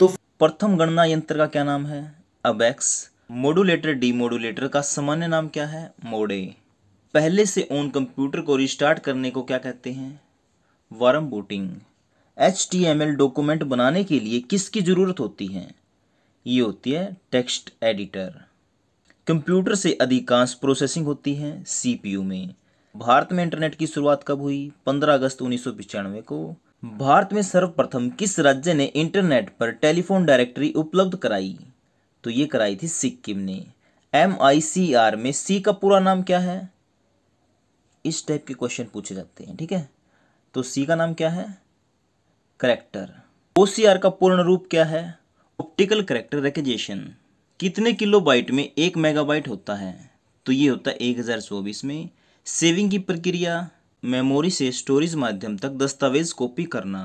तो प्रथम गणना यंत्र का क्या नाम है एक्स मोडुलेटर डी मोडुलेटर का सामान्य नाम क्या है मोडे पहले से ओन कंप्यूटर को रिस्टार्ट करने को क्या कहते हैं वारम बूटिंग एच डॉक्यूमेंट बनाने के लिए किसकी ज़रूरत होती है ये होती है टेक्स्ट एडिटर कंप्यूटर से अधिकांश प्रोसेसिंग होती है सीपीयू में भारत में इंटरनेट की शुरुआत कब हुई 15 अगस्त उन्नीस को भारत में सर्वप्रथम किस राज्य ने इंटरनेट पर टेलीफोन डायरेक्टरी उपलब्ध कराई तो ये कराई थी सिक्किम ने एम आई सी आर में सी का पूरा नाम क्या है इस टाइप के क्वेश्चन पूछे जाते हैं ठीक है तो सी का नाम क्या है करेक्टर ओ सी आर का पूर्ण रूप क्या है ऑप्टिकल करेक्टर रेकेजेशन कितने किलो बाइट में एक मेगाबाइट होता है तो ये होता है एक हज़ार चौबीस में सेविंग की प्रक्रिया मेमोरी से स्टोरेज माध्यम तक दस्तावेज़ कॉपी करना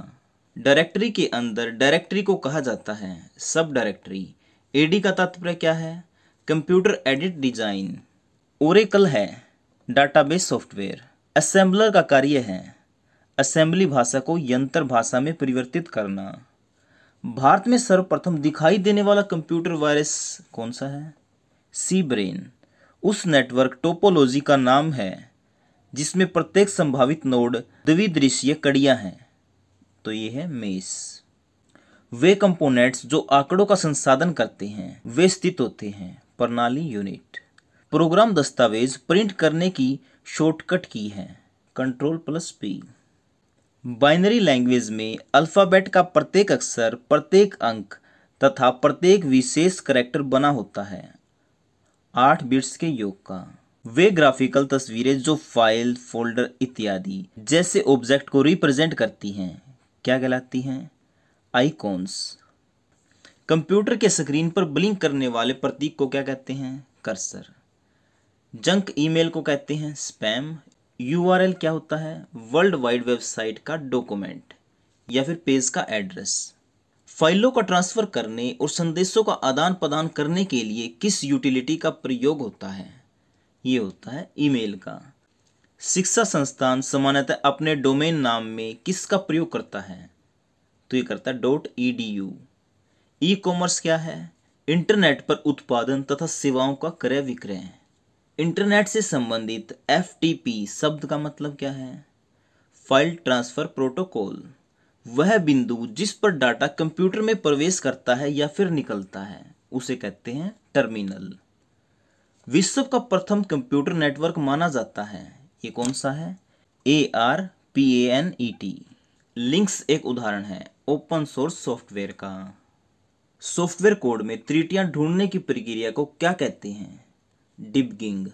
डायरेक्टरी के अंदर डायरेक्टरी को कहा जाता है सब डायरेक्टरी एडी का तात्पर्य क्या है कंप्यूटर एडिट डिजाइन ओरेकल है डाटाबेस सॉफ्टवेयर असेंबलर का कार्य है असेंबली भाषा को यंत्र भाषा में परिवर्तित करना भारत में सर्वप्रथम दिखाई देने वाला कंप्यूटर वायरस कौन सा है सी ब्रेन उस नेटवर्क टोपोलॉजी का नाम है जिसमें प्रत्येक संभावित नोड द्विदृश्य कड़िया हैं तो ये है मेस वे कंपोनेंट्स जो आंकड़ों का संसाधन करते हैं वे स्थित होते हैं प्रणाली यूनिट प्रोग्राम दस्तावेज प्रिंट करने की शॉर्टकट की है control plus P binary language में अल्फ़ाबेट का प्रत्येक अक्षर प्रत्येक अंक तथा प्रत्येक विशेष करेक्टर बना होता है आठ बिट्स के योग का वे ग्राफिकल तस्वीरें जो फाइल फोल्डर इत्यादि जैसे ऑब्जेक्ट को रिप्रेजेंट करती हैं क्या कहलाती हैं आइकॉन्स कंप्यूटर के स्क्रीन पर ब्लिंक करने वाले प्रतीक को क्या कहते हैं कर्सर जंक ईमेल को कहते हैं स्पैम यूआरएल क्या होता है वर्ल्ड वाइड वेबसाइट का डॉक्यूमेंट या फिर पेज का एड्रेस फाइलों का ट्रांसफ़र करने और संदेशों का आदान प्रदान करने के लिए किस यूटिलिटी का प्रयोग होता है ये होता है ईमेल का शिक्षा संस्थान सामान्यतः अपने डोमेन नाम में किसका प्रयोग करता है तो ये करता है dot E e D U E commerce क्या है इंटरनेट पर उत्पादन तथा सेवाओं का क्रय विक्रय इंटरनेट से संबंधित एफ टी पी शब्द का मतलब क्या है फाइल ट्रांसफ़र प्रोटोकॉल वह बिंदु जिस पर डाटा कंप्यूटर में प्रवेश करता है या फिर निकलता है उसे कहते हैं टर्मिनल विश्व का प्रथम कंप्यूटर नेटवर्क माना जाता है ये कौन सा है A R P A N E T Linux एक उदाहरण है ओपन सोर्स सॉफ्टवेयर का सॉफ्टवेयर कोड में त्रिटियां ढूंढने की प्रक्रिया को क्या कहते हैं डिबगिंग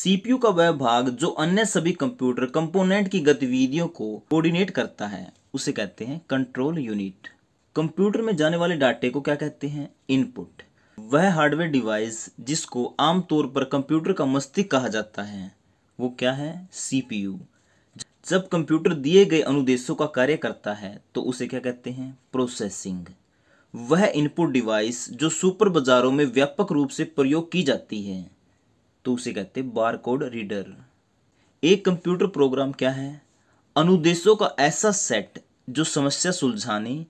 सीपीयू का वह भाग जो अन्य सभी कंप्यूटर कंपोनेंट की गतिविधियों को कोऑर्डिनेट करता है उसे कहते हैं कंट्रोल यूनिट कंप्यूटर में जाने वाले डाटे को क्या कहते हैं इनपुट वह हार्डवेयर डिवाइस जिसको आमतौर पर कंप्यूटर का मस्तिष्क कहा जाता है वो क्या है सीपीयू जब कंप्यूटर दिए गए अनुदेशों का कार्य करता है तो उसे क्या कहते हैं प्रोसेसिंग वह इनपुट डिवाइस जो सुपर बाजारों में व्यापक रूप से प्रयोग की जाती है तो उसे कहते हैं बार कोड रीडर एक कंप्यूटर प्रोग्राम क्या है अनुदेशों का ऐसा सेट जो समस्या सुलझाने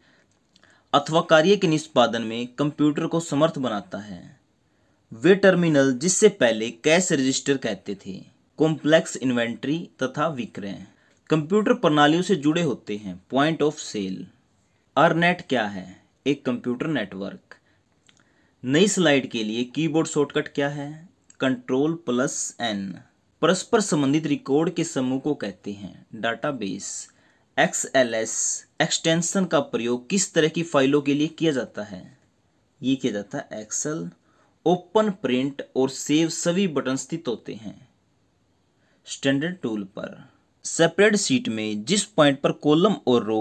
अथवा कार्य के निष्पादन में कंप्यूटर को समर्थ बनाता है वे टर्मिनल जिससे पहले कैश रजिस्टर कहते थे कॉम्प्लेक्स इन्वेंट्री तथा विक्रय कंप्यूटर प्रणालियों से जुड़े होते हैं पॉइंट ऑफ सेल अरनेट क्या है एक कंप्यूटर नेटवर्क नई स्लाइड के लिए कीबोर्ड शॉर्टकट क्या है कंट्रोल प्लस एन परस्पर संबंधित रिकॉर्ड के समूह को कहते हैं डाटाबेस एक्सएलएस एक्सटेंशन का प्रयोग किस तरह की फाइलों के लिए किया जाता है ये किया जाता है एक्सेल ओपन प्रिंट और सेव सभी बटन स्थित होते हैं स्टैंडर्ड टूल पर सेपरेट सीट में जिस पॉइंट पर कॉलम और रो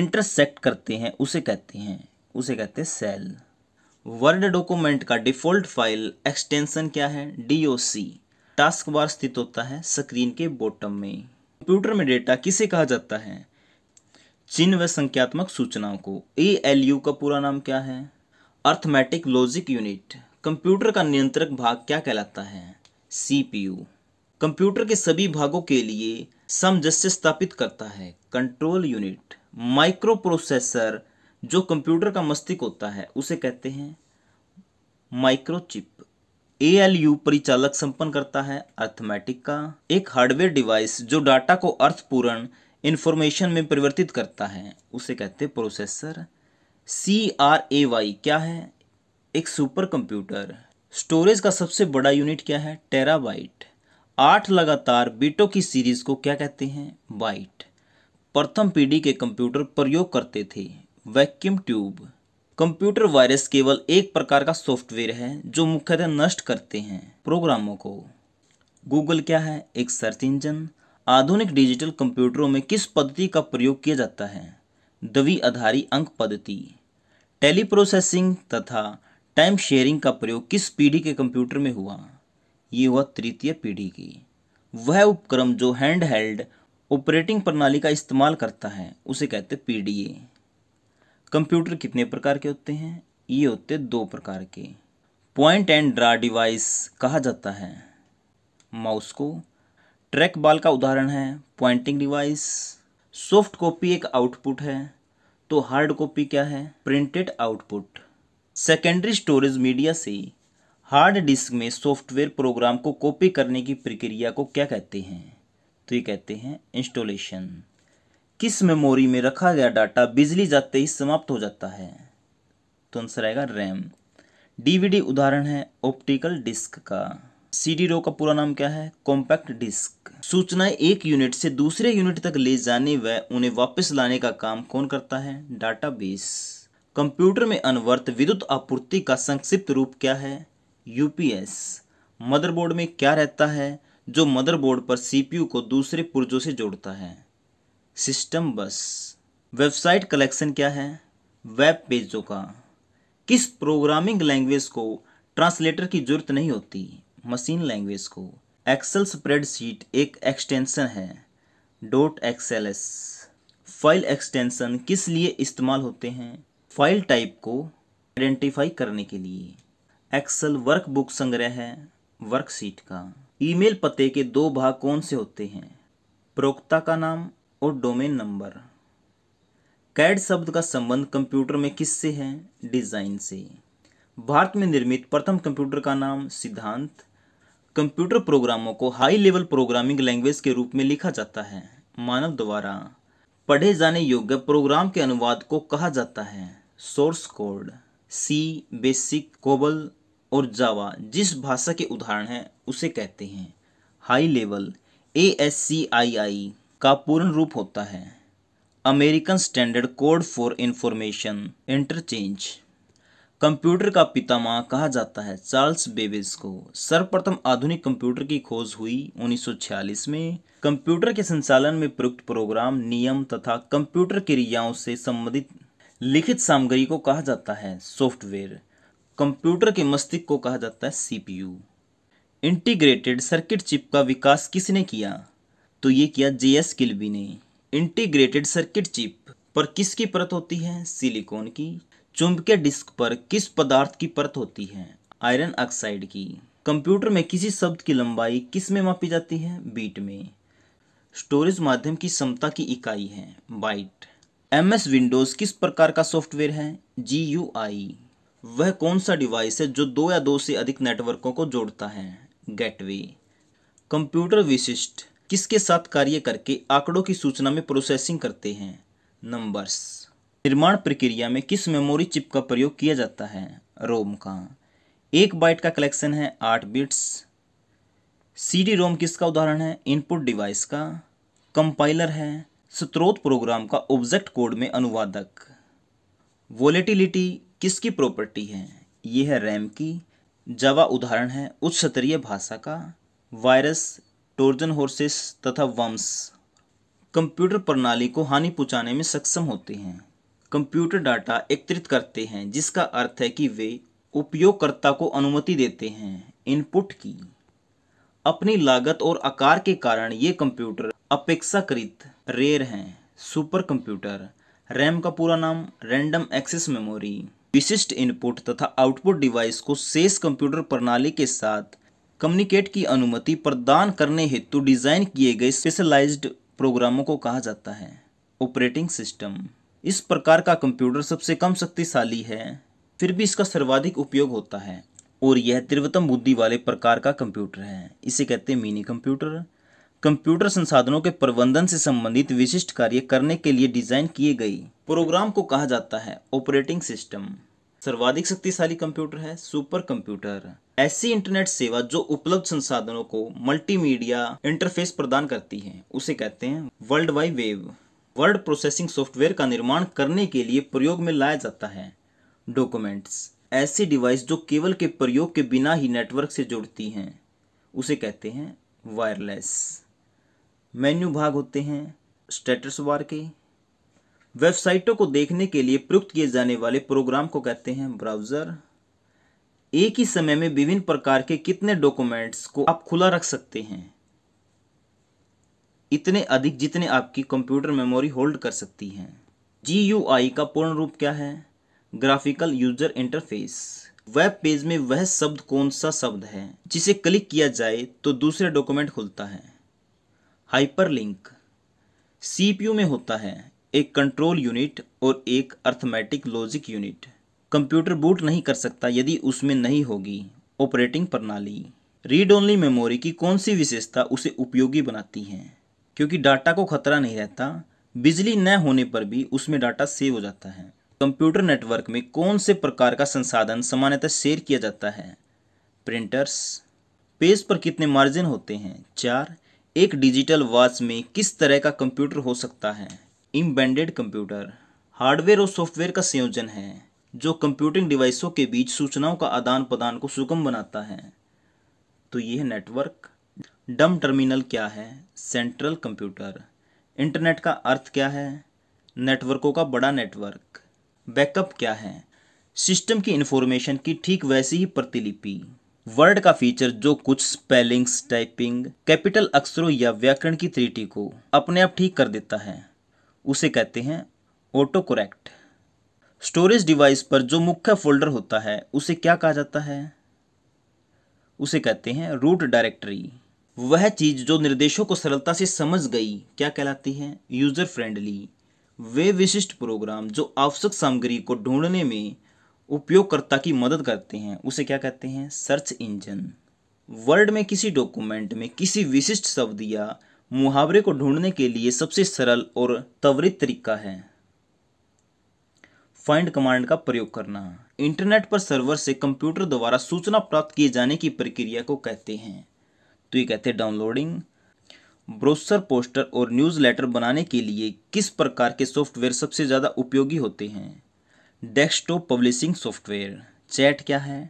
इंटरसेक्ट करते हैं उसे कहते हैं उसे कहते हैं सेल वर्ड डॉक्यूमेंट का डिफ़ॉल्ट फाइल एक्सटेंशन क्या है डीओसी टास्क बार स्थित होता है स्क्रीन के बॉटम में कंप्यूटर में डेटा किसे कहा जाता है चिन्ह व संख्यात्मक सूचनाओं को ए एल यू का पूरा नाम क्या है अर्थमेटिक लॉजिक यूनिट कंप्यूटर का नियंत्रक भाग क्या कहलाता है सी पी यू कंप्यूटर के सभी भागों के लिए समजस्य स्थापित करता है कंट्रोल यूनिट माइक्रो प्रोसेसर जो कंप्यूटर का मस्तिष्क होता है उसे कहते हैं माइक्रोचिप ए एल यू परिचालक संपन्न करता है अर्थमेटिक का एक हार्डवेयर डिवाइस जो डाटा को अर्थपूर्ण इन्फॉर्मेशन में परिवर्तित करता है उसे कहते हैं processor C R A Y क्या है एक सुपर कंप्यूटर स्टोरेज का सबसे बड़ा यूनिट क्या है टेराबाइट आठ लगातार बीटों की सीरीज को क्या कहते हैं बाइट प्रथम पीढ़ी के कंप्यूटर प्रयोग करते थे वैक्यूम ट्यूब कंप्यूटर वायरस केवल एक प्रकार का सॉफ्टवेयर है जो मुख्यतः नष्ट करते हैं प्रोग्रामों को गूगल क्या है एक सर्च इंजन आधुनिक डिजिटल कंप्यूटरों में किस पद्धति का प्रयोग किया जाता है दवी आधारी अंक पद्धति टेलीप्रोसेसिंग तथा टाइम शेयरिंग का प्रयोग किस पीढ़ी के कंप्यूटर में हुआ ये हुआ तृतीय पीढ़ी की वह उपक्रम जो हैंड हेल्ड ऑपरेटिंग प्रणाली का इस्तेमाल करता है उसे कहते हैं पीडीए कंप्यूटर कितने प्रकार के होते हैं ये होते दो प्रकार के पॉइंट एंड ड्रा डिवाइस कहा जाता है माउस को ट्रैक बॉल का उदाहरण है पॉइंटिंग डिवाइस सॉफ्ट कॉपी एक आउटपुट है तो हार्ड कॉपी क्या है printed output secondary storage media से हार्ड डिस्क में सॉफ्टवेयर प्रोग्राम को कॉपी करने की प्रक्रिया को क्या कहते हैं तो ये कहते हैं इंस्टॉलेशन किस मेमोरी में रखा गया डाटा बिजली जाते ही समाप्त हो जाता है तो आंसर आएगा रैम डीवीडी उदाहरण है ऑप्टिकल डिस्क का सीडी रो का पूरा नाम क्या है कॉम्पैक्ट डिस्क सूचनाएं एक यूनिट से दूसरे यूनिट तक ले जाने व उन्हें वापस लाने का काम कौन करता है डाटाबेस कंप्यूटर में अनवर्त विद्युत आपूर्ति का संक्षिप्त रूप क्या है यूपीएस मदरबोर्ड में क्या रहता है जो मदरबोर्ड पर सीपीयू को दूसरे पुर्जों से जोड़ता है सिस्टम बस वेबसाइट कलेक्शन क्या है वेब पेजों का किस प्रोग्रामिंग लैंग्वेज को ट्रांसलेटर की जरूरत नहीं होती मशीन लैंग्वेज को एक्सेल स्प्रेडशीट एक एक्सटेंशन है डोट एक्सेल फाइल एक्सटेंशन किस लिए इस्तेमाल होते हैं फाइल टाइप को आइडेंटिफाई करने के लिए एक्सेल वर्कबुक संग्रह है वर्कशीट का ईमेल पते के दो भाग कौन से होते हैं प्रोक्ता का नाम और डोमेन नंबर कैड शब्द का संबंध कंप्यूटर में किससे है डिज़ाइन से भारत में निर्मित प्रथम कंप्यूटर का नाम सिद्धांत कंप्यूटर प्रोग्रामों को हाई लेवल प्रोग्रामिंग लैंग्वेज के रूप में लिखा जाता है मानव द्वारा पढ़े जाने योग्य प्रोग्राम के अनुवाद को कहा जाता है source code C BASIC COBOL और जावा जिस भाषा के उदाहरण हैं उसे कहते हैं high level A S C I I का पूर्ण रूप होता है American standard code for information interchange computer का पितामह कहा जाता है चार्ल्स बेबेज को सर्वप्रथम आधुनिक कंप्यूटर की खोज हुई 1946 में कंप्यूटर के संचालन में प्रयुक्त प्रोग्राम नियम तथा कंप्यूटर क्रियाओं से संबंधित लिखित सामग्री को कहा जाता है सॉफ्टवेयर कंप्यूटर के मस्तिष्क को कहा जाता है सीपीयू इंटीग्रेटेड सर्किट चिप का विकास किसने किया तो ये किया जे एस किल्बी ने इंटीग्रेटेड सर्किट चिप पर किसकी परत होती है सिलिकॉन की चुंबकीय डिस्क पर किस पदार्थ की परत होती है आयरन ऑक्साइड की कंप्यूटर में किसी शब्द की लंबाई किस में मापी जाती है बीट में स्टोरेज माध्यम की क्षमता की इकाई है बाइट एम एस विंडोज़ किस प्रकार का सॉफ्टवेयर है जी यू आई वह कौन सा डिवाइस है जो दो या दो से अधिक नेटवर्कों को जोड़ता है गेटवे कंप्यूटर विशिष्ट किसके साथ कार्य करके आंकड़ों की सूचना में प्रोसेसिंग करते हैं नंबर्स निर्माण प्रक्रिया में किस मेमोरी चिप का प्रयोग किया जाता है रोम का एक बाइट का कलेक्शन है आठ बिट्स सीडी रोम किसका उदाहरण है इनपुट डिवाइस का कंपाइलर है स्त्रोत प्रोग्राम का ऑब्जेक्ट कोड में अनुवादक वोलेटिलिटी किसकी प्रॉपर्टी है यह है रैम की जावा उदाहरण है उच्च स्तरीय भाषा का वायरस टोर्जन होर्सेस तथा वम्स कंप्यूटर प्रणाली को हानि पहुंचाने में सक्षम होते हैं कंप्यूटर डाटा एकत्रित करते हैं जिसका अर्थ है कि वे उपयोगकर्ता को अनुमति देते हैं इनपुट की अपनी लागत और आकार के कारण ये कंप्यूटर अपेक्षाकृत रेयर हैं सुपर कंप्यूटर रैम का पूरा नाम रैंडम एक्सेस मेमोरी विशिष्ट इनपुट तथा आउटपुट डिवाइस को शेष कंप्यूटर प्रणाली के साथ कम्युनिकेट की अनुमति प्रदान करने हेतु डिज़ाइन किए गए स्पेशलाइज्ड प्रोग्रामों को कहा जाता है ऑपरेटिंग सिस्टम इस प्रकार का कंप्यूटर सबसे कम शक्तिशाली है फिर भी इसका सर्वाधिक उपयोग होता है और यह तीव्रतम बुद्धि वाले प्रकार का कंप्यूटर है इसे कहते हैं मिनी कंप्यूटर कंप्यूटर संसाधनों के प्रबंधन से संबंधित विशिष्ट कार्य करने के लिए डिजाइन किए गई प्रोग्राम को कहा जाता है ऑपरेटिंग सिस्टम सर्वाधिक शक्तिशाली कंप्यूटर है सुपर कंप्यूटर ऐसी इंटरनेट सेवा जो उपलब्ध संसाधनों को मल्टीमीडिया इंटरफेस प्रदान करती है उसे कहते हैं world wide web word processing software का निर्माण करने के लिए प्रयोग में लाया जाता है डॉक्यूमेंट्स ऐसे डिवाइस जो केवल के प्रयोग के बिना ही नेटवर्क से जुड़ती हैं उसे कहते हैं वायरलेस मेन्यू भाग होते हैं स्टेटस बार के वेबसाइटों को देखने के लिए प्रयुक्त किए जाने वाले प्रोग्राम को कहते हैं ब्राउज़र एक ही समय में विभिन्न प्रकार के कितने डॉक्यूमेंट्स को आप खुला रख सकते हैं इतने अधिक जितने आपकी कंप्यूटर मेमोरी होल्ड कर सकती हैं जी यू आई का पूर्ण रूप क्या है graphical user interface web page में वह शब्द कौन सा शब्द है जिसे क्लिक किया जाए तो दूसरे डॉक्यूमेंट खुलता है हाइपरलिंक सीपीयू में होता है एक कंट्रोल यूनिट और एक arithmetic logic unit computer boot नहीं कर सकता यदि उसमें नहीं होगी ऑपरेटिंग प्रणाली रीड ओनली मेमोरी की कौन सी विशेषता उसे उपयोगी बनाती है क्योंकि डाटा को खतरा नहीं रहता बिजली न होने पर भी उसमें डाटा सेव हो जाता है कंप्यूटर नेटवर्क में कौन से प्रकार का संसाधन सामान्यतः शेयर किया जाता है प्रिंटर्स पेज पर कितने मार्जिन होते हैं चार एक डिजिटल वॉच में किस तरह का कंप्यूटर हो सकता है इम्बेंडेड कंप्यूटर हार्डवेयर और सॉफ्टवेयर का संयोजन है जो कंप्यूटिंग डिवाइसों के बीच सूचनाओं का आदान प्रदान को सुगम बनाता है तो यह नेटवर्क डम टर्मिनल क्या है सेंट्रल कंप्यूटर इंटरनेट का अर्थ क्या है नेटवर्कों का बड़ा नेटवर्क बैकअप क्या है सिस्टम की इंफॉर्मेशन की ठीक वैसी ही प्रतिलिपि वर्ड का फीचर जो कुछ स्पेलिंग्स टाइपिंग कैपिटल अक्षरों या व्याकरण की त्रिटी को अपने आप ठीक कर देता है उसे कहते हैं ऑटो करेक्ट स्टोरेज डिवाइस पर जो मुख्य फोल्डर होता है उसे क्या कहा जाता है उसे कहते हैं रूट डायरेक्टरी वह चीज़ जो निर्देशों को सरलता से समझ गई क्या कहलाती है यूज़र फ्रेंडली वे विशिष्ट प्रोग्राम जो आवश्यक सामग्री को ढूंढने में उपयोगकर्ता की मदद करते हैं उसे क्या कहते हैं सर्च इंजन वर्ड में किसी डॉक्यूमेंट में किसी विशिष्ट शब्द या मुहावरे को ढूंढने के लिए सबसे सरल और त्वरित तरीका है फाइंड कमांड का प्रयोग करना इंटरनेट पर सर्वर से कंप्यूटर द्वारा सूचना प्राप्त किए जाने की प्रक्रिया को कहते हैं तो ये कहते हैं डाउनलोडिंग ब्रोसर पोस्टर और न्यूज़लेटर बनाने के लिए किस प्रकार के सॉफ्टवेयर सबसे ज़्यादा उपयोगी होते हैं डेस्कटॉप पब्लिशिंग सॉफ्टवेयर चैट क्या है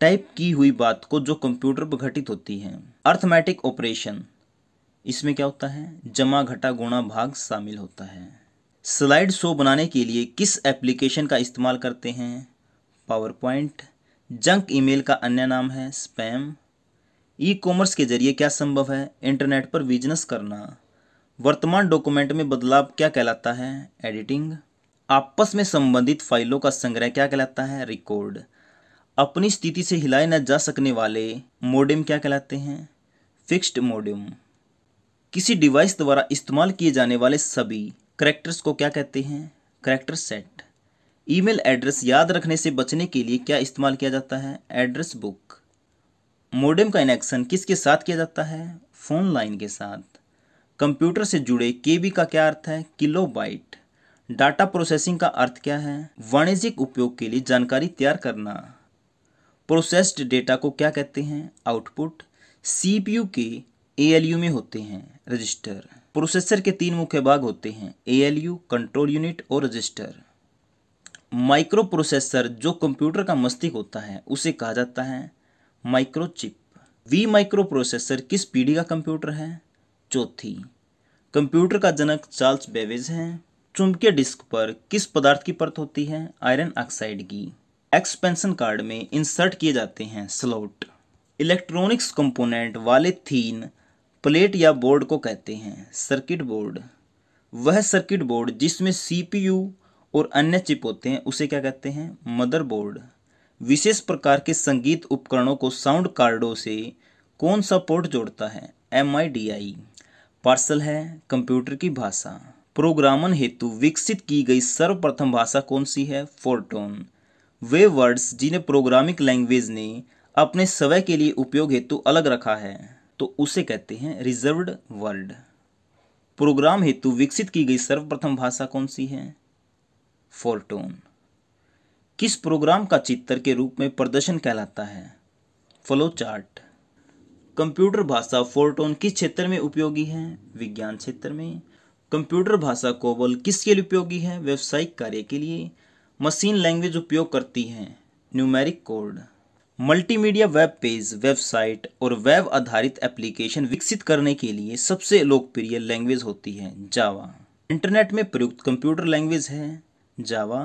टाइप की हुई बात को जो कंप्यूटर पर घटित होती है अर्थमेटिक ऑपरेशन इसमें क्या होता है जमा घटा गुणा भाग शामिल होता है स्लाइड शो बनाने के लिए किस एप्लीकेशन का इस्तेमाल करते हैं पावर पॉइंट जंक ईमेल का अन्य नाम है स्पैम ई कॉमर्स के जरिए क्या संभव है इंटरनेट पर बिजनेस करना वर्तमान डॉक्यूमेंट में बदलाव क्या कहलाता है एडिटिंग आपस में संबंधित फाइलों का संग्रह क्या कहलाता है रिकॉर्ड अपनी स्थिति से हिलाए न जा सकने वाले मोडेम क्या कहलाते हैं फिक्स्ड मोडेम किसी डिवाइस द्वारा इस्तेमाल किए जाने वाले सभी करेक्टर्स को क्या कहते हैं करेक्टर सेट ईमेल एड्रेस याद रखने से बचने के लिए क्या इस्तेमाल किया जाता है एड्रेस बुक मोडेम का इनेक्शन किसके साथ किया जाता है फ़ोन लाइन के साथ कंप्यूटर से जुड़े केबी का क्या अर्थ है किलो बाइट डाटा प्रोसेसिंग का अर्थ क्या है वाणिज्यिक उपयोग के लिए जानकारी तैयार करना प्रोसेस्ड डेटा को क्या कहते हैं आउटपुट सीपीयू के एएलयू में होते हैं रजिस्टर प्रोसेसर के तीन मुख्य भाग होते हैं एएलयू कंट्रोल यूनिट और रजिस्टर माइक्रो प्रोसेसर जो कंप्यूटर का मस्तिष्क होता है उसे कहा जाता है माइक्रोचिप वी माइक्रो प्रोसेसर किस पीढ़ी का कंप्यूटर है चौथी कंप्यूटर का जनक चार्ल्स बेवेज हैं चुंबकीय डिस्क पर किस पदार्थ की परत होती है आयरन ऑक्साइड की एक्सपेंशन कार्ड में इंसर्ट किए जाते हैं स्लोट इलेक्ट्रॉनिक्स कंपोनेंट वाले थीन प्लेट या बोर्ड को कहते हैं सर्किट बोर्ड वह सर्किट बोर्ड जिसमें सीपीयू और अन्य चिप होते हैं उसे क्या कहते हैं मदरबोर्ड विशेष प्रकार के संगीत उपकरणों को साउंड कार्डों से कौन सा पोर्ट जोड़ता है एम आई डी आई पार्सल है कंप्यूटर की भाषा प्रोग्रामन हेतु विकसित की गई सर्वप्रथम भाषा कौन सी है फोर्टोन वे वर्ड्स जिन्हें प्रोग्रामिंग लैंग्वेज ने अपने स्वय के लिए उपयोग हेतु अलग रखा है तो उसे कहते हैं रिजर्वड वर्ड प्रोग्राम हेतु विकसित की गई सर्वप्रथम भाषा कौन सी है फोर्टोन किस प्रोग्राम का चित्र के रूप में प्रदर्शन कहलाता है फ्लो चार्ट कंप्यूटर भाषा फोरटोन किस क्षेत्र में उपयोगी है विज्ञान क्षेत्र में कंप्यूटर भाषा कोबल किसके लिए उपयोगी है व्यावसायिक कार्य के लिए मशीन लैंग्वेज उपयोग करती है numeric code multimedia web page website और वेब आधारित एप्लीकेशन विकसित करने के लिए सबसे लोकप्रिय लैंग्वेज होती है जावा इंटरनेट में प्रयुक्त कंप्यूटर लैंग्वेज है जावा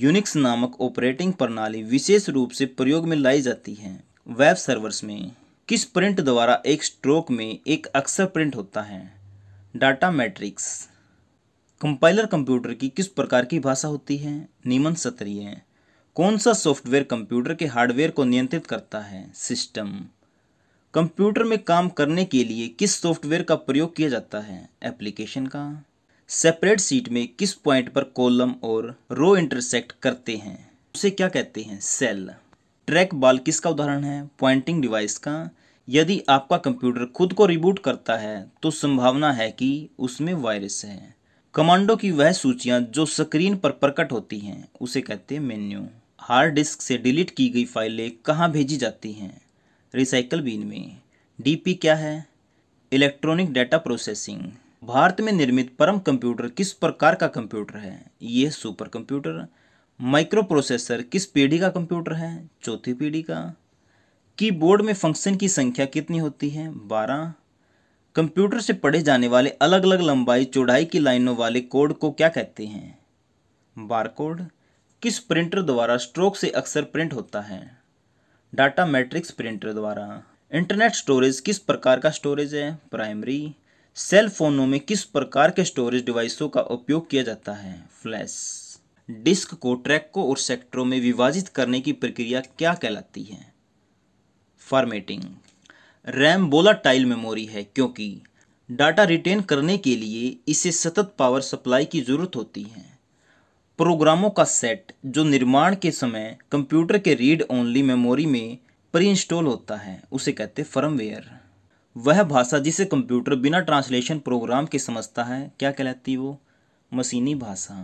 यूनिक्स नामक ऑपरेटिंग प्रणाली विशेष रूप से प्रयोग में लाई जाती है वेब सर्वर्स में किस प्रिंट द्वारा एक स्ट्रोक में एक अक्सर प्रिंट होता है डाटा मैट्रिक्स कंपाइलर कंप्यूटर की किस प्रकार की भाषा होती है नीमन सत्रीय कौन सा सॉफ्टवेयर कंप्यूटर के हार्डवेयर को नियंत्रित करता है सिस्टम कंप्यूटर में काम करने के लिए किस सॉफ्टवेयर का प्रयोग किया जाता है एप्लीकेशन का सेपरेट सीट में किस पॉइंट पर कॉलम और रो इंटरसेक्ट करते हैं उसे क्या कहते हैं सेल ट्रैक बॉल किसका उदाहरण है पॉइंटिंग डिवाइस का यदि आपका कंप्यूटर खुद को रिबूट करता है तो संभावना है कि उसमें वायरस है कमांडो की वह सूचियाँ जो स्क्रीन पर प्रकट होती हैं उसे कहते हैं मेन्यू हार्ड डिस्क से डिलीट की गई फाइलें कहाँ भेजी जाती हैं रिसाइकल बीन में डीपी क्या है इलेक्ट्रॉनिक डाटा प्रोसेसिंग भारत में निर्मित परम कंप्यूटर किस प्रकार का कंप्यूटर है ये सुपर कंप्यूटर माइक्रो प्रोसेसर किस पीढ़ी का कंप्यूटर है चौथी पीढ़ी का कीबोर्ड में फंक्शन की संख्या कितनी होती है बारह कंप्यूटर से पढ़े जाने वाले अलग अलग लंबाई चौड़ाई की लाइनों वाले कोड को क्या कहते हैं बारकोड किस प्रिंटर द्वारा स्ट्रोक से अक्सर प्रिंट होता है डाटा मैट्रिक्स प्रिंटर द्वारा इंटरनेट स्टोरेज किस प्रकार का स्टोरेज है प्राइमरी सेल फोनों में किस प्रकार के स्टोरेज डिवाइसों का उपयोग किया जाता है फ्लैश डिस्क को ट्रैकों और सेक्टरों में विभाजित करने की प्रक्रिया क्या कहलाती है formatting RAM volatile memory है क्योंकि डाटा रिटेन करने के लिए इसे सतत पावर सप्लाई की ज़रूरत होती है प्रोग्रामों का सेट जो निर्माण के समय कंप्यूटर के रीड ओनली मेमोरी में प्री इंस्टॉल होता है उसे कहते फर्मवेयर वह भाषा जिसे कंप्यूटर बिना ट्रांसलेशन प्रोग्राम के समझता है क्या कहलाती है वो मशीनी भाषा